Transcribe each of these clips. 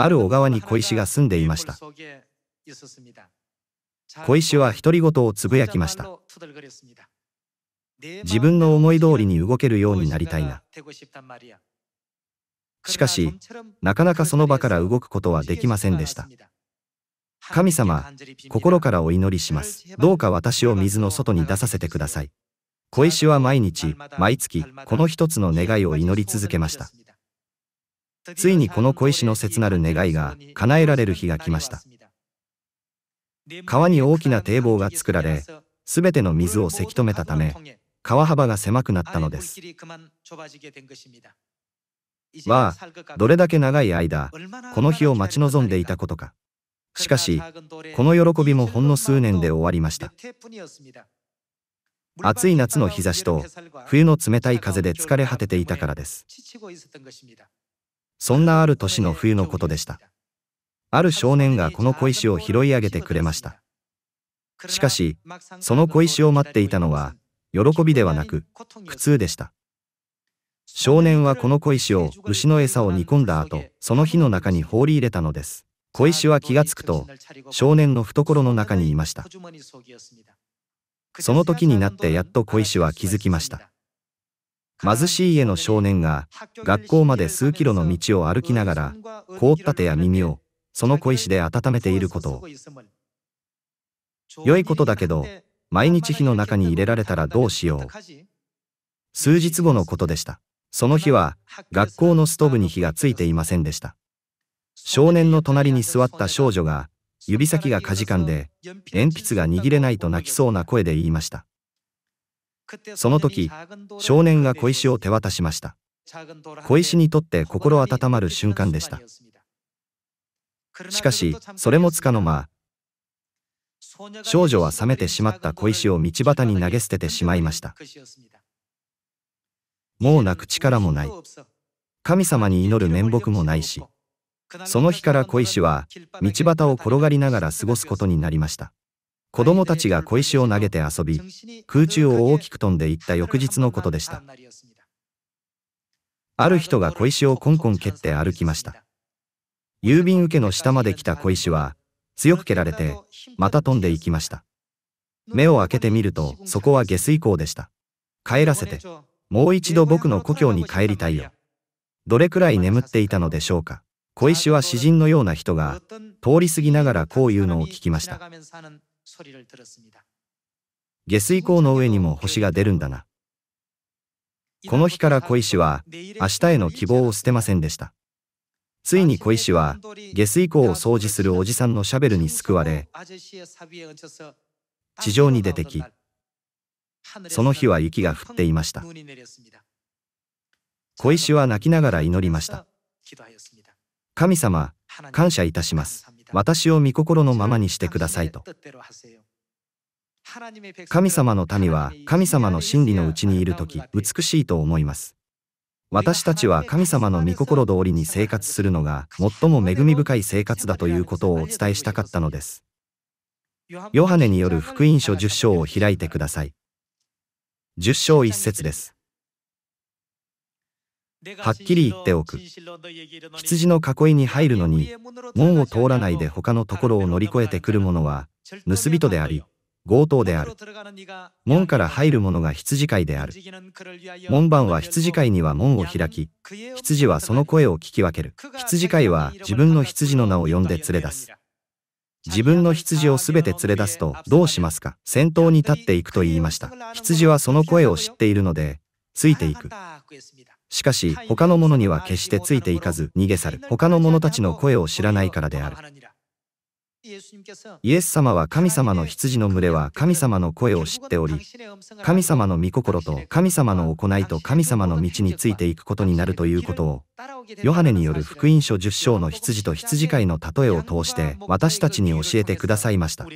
ある小川に小石が住んでいました小石は独り言をつぶやきました自分の思い通りに動けるようになりたいなしかしなかなかその場から動くことはできませんでした神様、心からお祈りします。どうか私を水の外に出させてください。小石は毎日、毎月、この一つの願いを祈り続けました。ついにこの小石の切なる願いが叶えられる日が来ました。川に大きな堤防が作られ、すべての水をせき止めたため、川幅が狭くなったのです。は、どれだけ長い間、この日を待ち望んでいたことか。しかし、この喜びもほんの数年で終わりました。暑い夏の日差しと冬の冷たい風で疲れ果てていたからです。そんなある年の冬のことでした。ある少年がこの小石を拾い上げてくれました。しかし、その小石を待っていたのは、喜びではなく、苦痛でした。少年はこの小石を牛の餌を煮込んだ後、その火の中に放り入れたのです。小石は気がつくと、少年の懐の中にいました。その時になってやっと小石は気づきました。貧しい家の少年が学校まで数キロの道を歩きながら凍った手や耳をその小石で温めていることを良いことだけど毎日火の中に入れられたらどうしよう数日後のことでしたその日は学校のストーブに火がついていませんでした少年の隣に座った少女が、指先がかじかんで、鉛筆が握れないと泣きそうな声で言いました。その時、少年が小石を手渡しました。小石にとって心温まる瞬間でした。しかし、それもつかの間、少女は冷めてしまった小石を道端に投げ捨ててしまいました。もう泣く力もない。神様に祈る面目もないし。その日から小石は道端を転がりながら過ごすことになりました子供たちが小石を投げて遊び空中を大きく飛んでいった翌日のことでしたある人が小石をコンコン蹴って歩きました郵便受けの下まで来た小石は強く蹴られてまた飛んでいきました目を開けてみるとそこは下水口でした帰らせてもう一度僕の故郷に帰りたいよどれくらい眠っていたのでしょうか小石は詩人のような人が通り過ぎながらこういうのを聞きました下水溝の上にも星が出るんだなこの日から小石は明日への希望を捨てませんでしたついに小石は下水溝を掃除するおじさんのシャベルに救われ地上に出てきその日は雪が降っていました小石は泣きながら祈りました神様、感謝いたします。私を御心のままにしてくださいと。神様の民は神様の真理のうちにいる時美しいと思います。私たちは神様の御心通りに生活するのが最も恵み深い生活だということをお伝えしたかったのです。ヨハネによる福音書10章を開いてください。10章1節です。はっきり言っておく羊の囲いに入るのに門を通らないで他のところを乗り越えてくる者は盗人であり強盗である門から入る者が羊飼いである門番は羊飼いには門を開き羊はその声を聞き分ける羊飼いは自分の羊の名を呼んで連れ出す自分の羊をすべて連れ出すとどうしますか先頭に立っていくと言いました羊はその声を知っているのでついていくしかし、他の者には決してついていかず逃げ去る。他の者たちの声を知らないからである。イエス様は神様の羊の群れは神様の声を知っており、神様の御心と神様の行いと神様の道についていくことになるということを、ヨハネによる福音書10章の羊と羊飼いの例えを通して私たちに教えてくださいました。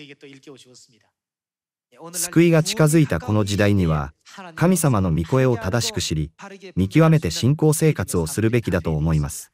救いが近づいたこの時代には、神様の御声を正しく知り、見極めて信仰生活をするべきだと思います。